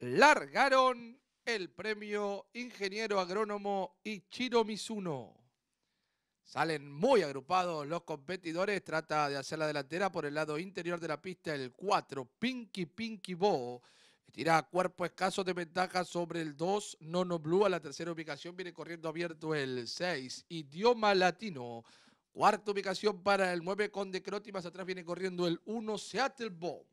largaron el premio Ingeniero Agrónomo Ichiro Mizuno. Salen muy agrupados los competidores, trata de hacer la delantera por el lado interior de la pista el 4, Pinky Pinky Bo. Tira cuerpo escaso de ventaja sobre el 2, Nono Blue a la tercera ubicación, viene corriendo abierto el 6, Idioma Latino. Cuarta ubicación para el 9, Conde Croti, más atrás viene corriendo el 1, Seattle Bo.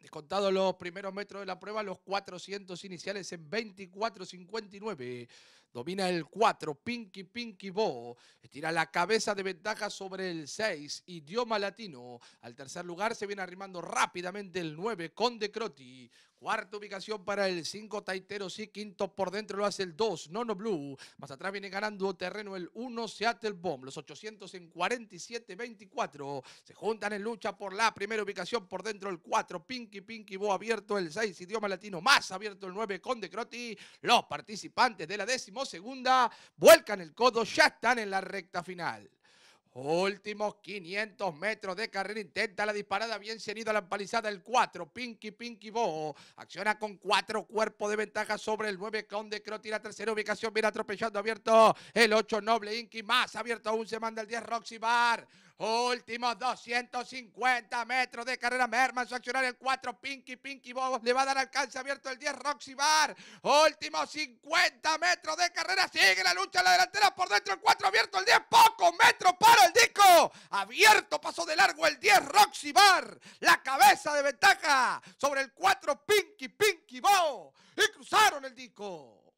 Descontados los primeros metros de la prueba, los 400 iniciales en 24.59. Domina el 4, Pinky Pinky Bo. Estira la cabeza de ventaja sobre el 6, Idioma Latino. Al tercer lugar se viene arrimando rápidamente el 9, Conde Croti. Cuarta ubicación para el 5 Taiteros. Y quinto por dentro lo hace el 2, Nono Blue. Más atrás viene ganando terreno el 1, Seattle Bomb. Los 800 en 47-24. Se juntan en lucha por la primera ubicación por dentro el 4, Pinky Pinky Bo abierto el 6, idioma latino más abierto el 9, Conde crotti Los participantes de la décimo segunda vuelcan el codo, ya están en la recta final. Últimos 500 metros de carrera. Intenta la disparada. Bien cenido a la empalizada. El 4. Pinky Pinky Bo. Acciona con 4 cuerpos de ventaja sobre el 9. Conde Cro tira tercera ubicación. Viene atropellando. Abierto el 8. Noble Inky. Más abierto aún. Se manda el 10. Roxy Bar. Últimos 250 metros de carrera. Merman, su accionar el 4. Pinky, Pinky Bow, le va a dar alcance abierto el 10. Roxy Bar. Últimos 50 metros de carrera. Sigue la lucha en la delantera por dentro. El 4 abierto el 10. Poco metro para el disco. Abierto, pasó de largo el 10. Roxy Bar. La cabeza de ventaja sobre el 4. Pinky, Pinky Bo. Y cruzaron el disco.